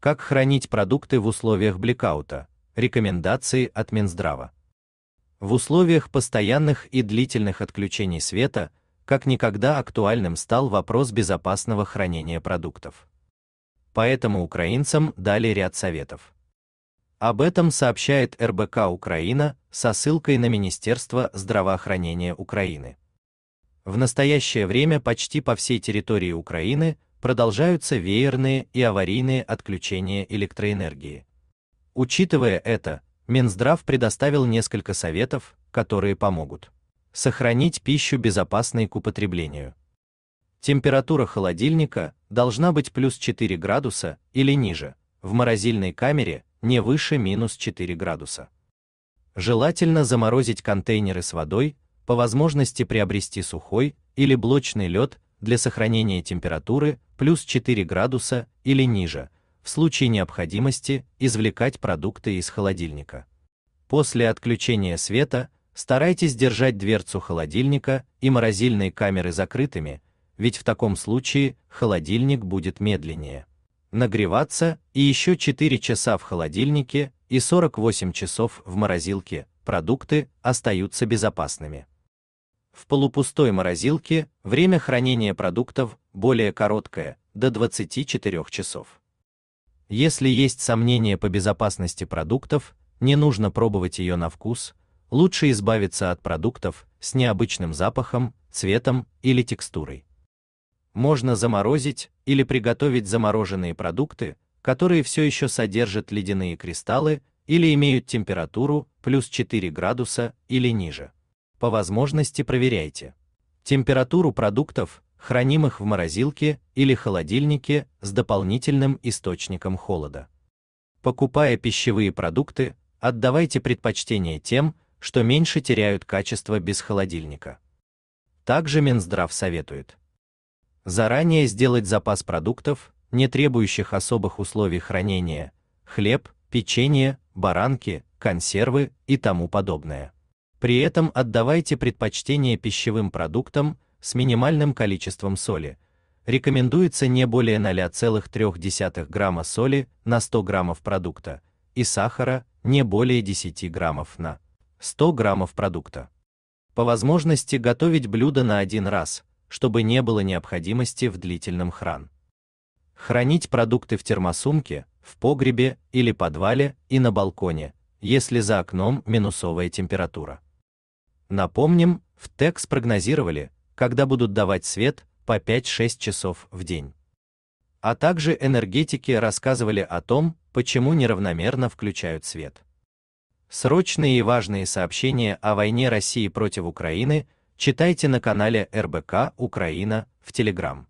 Как хранить продукты в условиях блекаута? Рекомендации от Минздрава. В условиях постоянных и длительных отключений света как никогда актуальным стал вопрос безопасного хранения продуктов. Поэтому украинцам дали ряд советов. Об этом сообщает РБК Украина со ссылкой на Министерство здравоохранения Украины. В настоящее время почти по всей территории Украины продолжаются веерные и аварийные отключения электроэнергии. Учитывая это, Минздрав предоставил несколько советов, которые помогут сохранить пищу безопасной к употреблению. Температура холодильника должна быть плюс 4 градуса или ниже, в морозильной камере не выше минус 4 градуса. Желательно заморозить контейнеры с водой, по возможности приобрести сухой или блочный лед для сохранения температуры плюс 4 градуса или ниже, в случае необходимости извлекать продукты из холодильника. После отключения света старайтесь держать дверцу холодильника и морозильные камеры закрытыми, ведь в таком случае холодильник будет медленнее нагреваться и еще 4 часа в холодильнике и 48 часов в морозилке продукты остаются безопасными. В полупустой морозилке время хранения продуктов более короткое, до 24 часов. Если есть сомнения по безопасности продуктов, не нужно пробовать ее на вкус, лучше избавиться от продуктов с необычным запахом, цветом или текстурой. Можно заморозить или приготовить замороженные продукты, которые все еще содержат ледяные кристаллы или имеют температуру плюс 4 градуса или ниже по возможности проверяйте температуру продуктов, хранимых в морозилке или холодильнике с дополнительным источником холода. Покупая пищевые продукты, отдавайте предпочтение тем, что меньше теряют качество без холодильника. Также Минздрав советует заранее сделать запас продуктов, не требующих особых условий хранения: хлеб, печенье, баранки, консервы и тому подобное. При этом отдавайте предпочтение пищевым продуктам с минимальным количеством соли. Рекомендуется не более 0,3 грамма соли на 100 граммов продукта и сахара не более 10 граммов на 100 граммов продукта. По возможности готовить блюдо на один раз, чтобы не было необходимости в длительном хран. Хранить продукты в термосумке, в погребе или подвале и на балконе, если за окном минусовая температура. Напомним, в ТЭКС прогнозировали, когда будут давать свет по 5-6 часов в день. А также энергетики рассказывали о том, почему неравномерно включают свет. Срочные и важные сообщения о войне России против Украины читайте на канале РБК Украина в Телеграм.